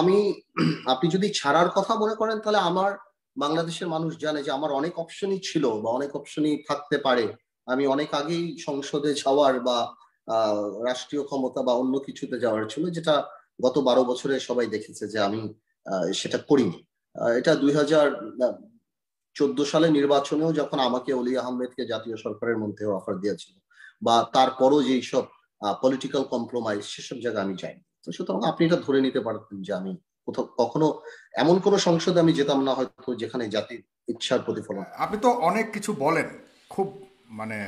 আমি আপনি যদি ছাড়ার কথা মনে করেন তাহলে আমার বাংলাদেশের মানুষ জানে যে আমার অনেক অপশনই ছিল বা অনেক অপশনই থাকতে পারে আমি অনেক আগেই সংসদে যাওয়ার বা রাষ্ট্রীয় ক্ষমতা বা অন্য কিছুতে যাওয়ার ছিল যেটা গত বারো বছরে সবাই দেখেছে যে আমি সেটা করিনি এটা দুই হাজার চোদ্দ সালে নির্বাচনেও যখন আমাকে অলি আহমেদকে জাতীয় সরকারের মধ্যে অফার দিয়েছিল বা তারপরও যেই সব পলিটিক্যাল কম্প্রোমাইজ সেসব জায়গায় আমি যাইনি তো সুতরাং আপনি এটা ধরে নিতে পারতেন যে আমি কোথাও কখনো এমন কোন সংসদে আমি যেতাম না হয়তো যেখানে জাতির ইচ্ছার প্রতিফলন আপনি তো অনেক কিছু বলেন খুব মানে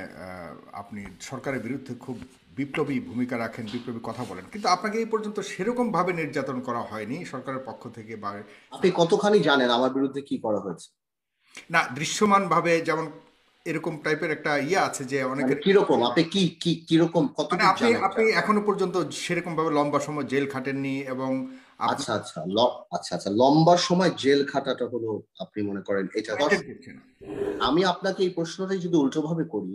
আপনি সরকারের বিরুদ্ধে খুব বিপ্লবী ভূমিকা রাখেন বিপ্লবী কথা বলেন কিন্তু আপনাকে এই পর্যন্ত সেরকম ভাবে নির্যাতন করা হয়নি সরকারের পক্ষ থেকে বা আপনি কতখানি জানেন আমার বিরুদ্ধে কি করা হয়েছে না দৃশ্যমান ভাবে যেমন এরকম টাইপের একটা ইয়ে আছে যে মানে অনেকে কিরকম আপনি কি কি কিরকম কত মানে আপনি আপনি এখনো পর্যন্ত সেরকম ভাবে লম্বা সময় জেল খাটেননি এবং আচ্ছা আচ্ছা আচ্ছা আচ্ছা লম্বা সময় জেল খাটাটা হলো আপনি মনে করেন এটা আমি আপনাকে এই প্রশ্নটাই যদি উল্টোভাবে করি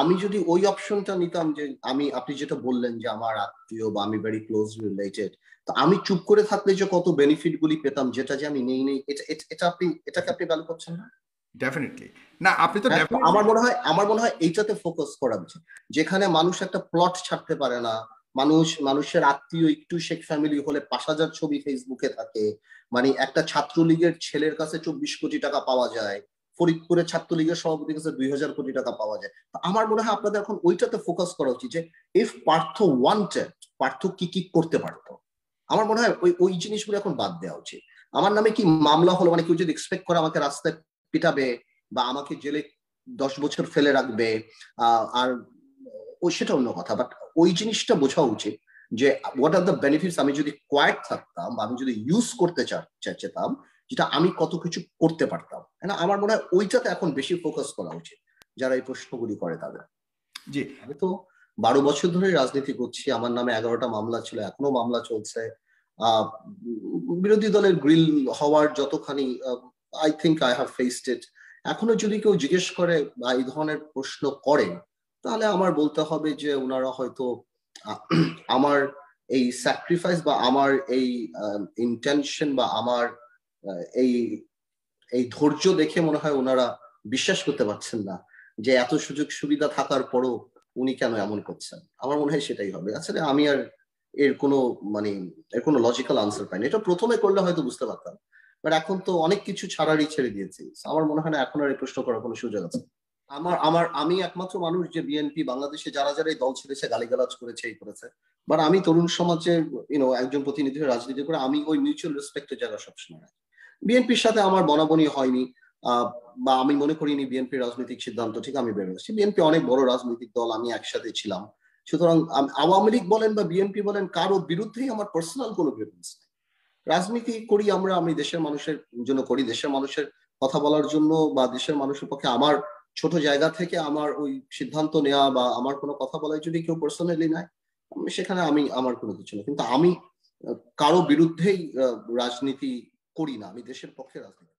আমি যদি ওই অপশনটা নিতাম যে আমি আপনি যেটা বললেন যে আমার আত্মীয় বা আমি ভেরি ক্লোজ রিলেটেড তো আমি চুপ করে থাকলে যে কত বেনিফিট গুলি পেতাম যেটা যে আমি নেই নেই এটা এটা আপনি এটাকে আপনি ভ্যালু করছেন না ডেফিনেটলি না আপনি তো হ্যাঁ, আমার মনে হয় আমার মনে হয় এইটাতে ফোকাস করা উচিত যেখানে মানুষ একটা প্লট ছাড়তে পারে না মানুষ মানুষের আত্মীয় একটু শেখ ফ্যামিলি হলে পাঁচ হাজার ছবি ফেসবুকে থাকে মানে একটা ছাত্রলীগের ছেলের কাছে চব্বিশ কোটি টাকা পাওয়া যায় ফরিদপুরের ছাত্রলীগের সভাপতির কাছে দুই হাজার কোটি টাকা পাওয়া যায় আমার মনে হয় আপনাদের এখন ওইটাতে ফোকাস করা উচিত যে ইফ পার্থ ওয়ান্টেড পার্থ কি কি করতে পারতো আমার মনে হয় ওই ওই জিনিসগুলো এখন বাদ দেওয়া উচিত আমার নামে কি মামলা হলো মানে কেউ যদি এক্সপেক্ট করে আমাকে রাস্তায় পিটাবে বা আমাকে জেলে দশ বছর ফেলে রাখবে আর ওই সেটা অন্য কথা বাট ওই জিনিসটা বোঝা উচিত যে হোয়াট আর দ্য বেনিফিটস আমি যদি কোয়াইট থাকতাম বা আমি যদি ইউজ করতে চেতাম যেটা আমি কত কিছু করতে পারতাম আমার মনে হয় ওইটাতে এখন বেশি ফোকাস করা উচিত যারা এই প্রশ্নগুলি করে তাদের জি আমি তো বারো বছর ধরে রাজনীতি করছি আমার নামে এগারোটা মামলা ছিল এখনো মামলা চলছে বিরোধী দলের গ্রিল হওয়ার যতখানি I think I have faced it এখনো যদি কেউ জিজ্ঞেস করে বা এই ধরনের প্রশ্ন করেন তাহলে আমার বলতে হবে যে ওনারা হয়তো আমার এই স্যাক্রিফাইস বা আমার এই ইন্টেনশন বা আমার এই এই ধৈর্য দেখে মনে হয় ওনারা বিশ্বাস করতে পারছেন না যে এত সুযোগ সুবিধা থাকার পরও উনি কেন এমন করছেন আমার মনে হয় সেটাই হবে আসলে আমি আর এর কোনো মানে এর কোনো লজিক্যাল আনসার পাইনি এটা প্রথমে করলে হয়তো বুঝতে পারতাম বাট এখন তো অনেক কিছু ছাড়ারই ছেড়ে দিয়েছি আমার মনে হয় না এখন আর এই প্রশ্ন করার কোনো সুযোগ আছে আমার আমার আমি একমাত্র মানুষ যে বিএনপি বাংলাদেশে যারা যারা এই দল ছেড়েছে গালিগালাজ করেছে এই করেছে বাট আমি তরুণ সমাজের ইউনো একজন প্রতিনিধি রাজনীতি করে আমি ওই মিউচুয়াল রেসপেক্টের জায়গা সবসময় বিএনপির সাথে আমার বনাবনি হয়নি বা আমি মনে করিনি বিএনপি রাজনৈতিক সিদ্ধান্ত ঠিক আমি বেরো আসছি বিএনপি অনেক বড় রাজনৈতিক দল আমি একসাথে ছিলাম সুতরাং আওয়ামী লীগ বলেন বা বিএনপি বলেন কারো বিরুদ্ধেই আমার পার্সোনাল কোনো গ্রেভেন্স নেই রাজনীতি করি আমরা আমি দেশের মানুষের জন্য করি দেশের মানুষের কথা বলার জন্য বা দেশের মানুষের পক্ষে আমার ছোট জায়গা থেকে আমার ওই সিদ্ধান্ত নেওয়া বা আমার কোনো কথা বলার যদি কেউ পার্সোনালি নেয় সেখানে আমি আমার কোনো কিছু না কিন্তু আমি কারো বিরুদ্ধেই রাজনীতি করি না আমি দেশের পক্ষে রাজনীতি